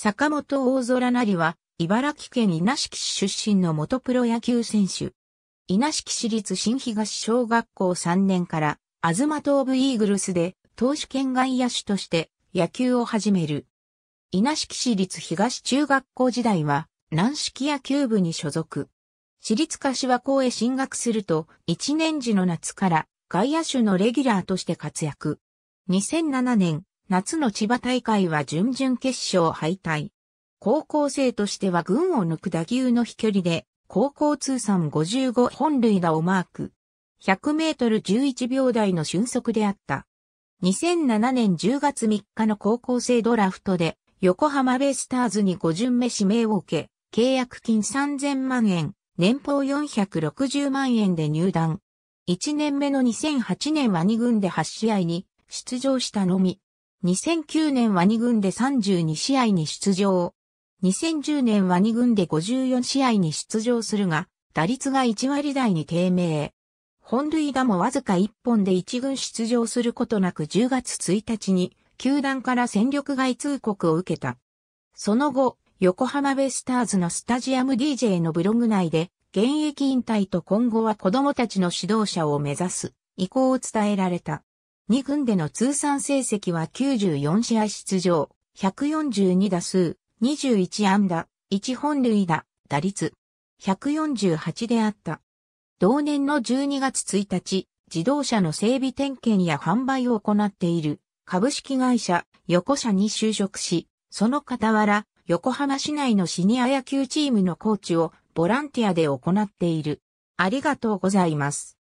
坂本大空なりは、茨城県稲敷市出身の元プロ野球選手。稲敷市立新東小学校3年から、東東部イーグルスで、投手兼外野手として野球を始める。稲敷市立東中学校時代は、軟式野球部に所属。市立柏校へ進学すると、1年時の夏から外野手のレギュラーとして活躍。2007年、夏の千葉大会は準々決勝敗退。高校生としては群を抜く打球の飛距離で、高校通算55本塁打をマーク。100メートル11秒台の俊足であった。2007年10月3日の高校生ドラフトで、横浜ベイスターズに5巡目指名を受け、契約金3000万円、年俸460万円で入団。1年目の2008年は2軍で8試合に出場したのみ。2009年は2軍で32試合に出場。2010年は2軍で54試合に出場するが、打率が1割台に低迷。本塁打もわずか1本で1軍出場することなく10月1日に、球団から戦力外通告を受けた。その後、横浜ベスターズのスタジアム DJ のブログ内で、現役引退と今後は子供たちの指導者を目指す意向を伝えられた。2軍での通算成績は94試合出場、142打数、21安打、1本塁打、打率、148であった。同年の12月1日、自動車の整備点検や販売を行っている株式会社横社に就職し、その傍ら横浜市内のシニア野球チームのコーチをボランティアで行っている。ありがとうございます。